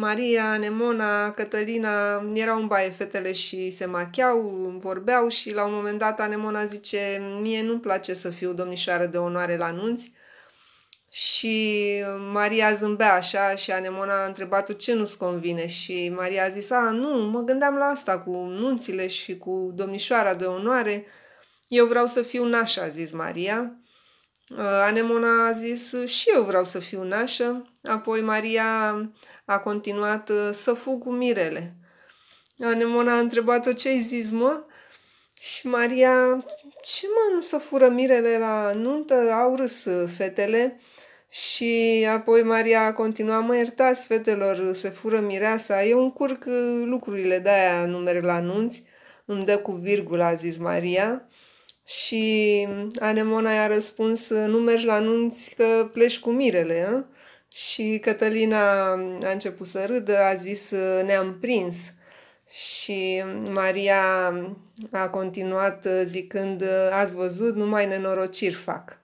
Maria, Nemona, Cătălina erau în baie fetele și se machiau, vorbeau și la un moment dat Anemona zice mie nu-mi place să fiu domnișoară de onoare la nunți și Maria zâmbea așa și Anemona a întrebat-o ce nu-ți convine și Maria a zis, a, nu, mă gândeam la asta cu nunțile și cu domnișoara de onoare, eu vreau să fiu nașa, a zis Maria Uh, Anemona a zis, și eu vreau să fiu nașă, apoi Maria a continuat uh, să fug cu mirele. Anemona a întrebat-o, ce-ai zis, mă? Și Maria, ce mă, nu să fură mirele la nuntă? Au râs uh, fetele. Și apoi Maria a continuat, mă iertați fetelor, se fură mireasa, eu încurc lucrurile, de-aia numere la nunți, îmi dă cu virgulă, a zis Maria. Și Anemona i-a răspuns, nu mergi la nunți că pleci cu mirele, a? Și Cătălina a început să râdă, a zis, ne-am prins. Și Maria a continuat zicând, ați văzut, numai nenorociri fac.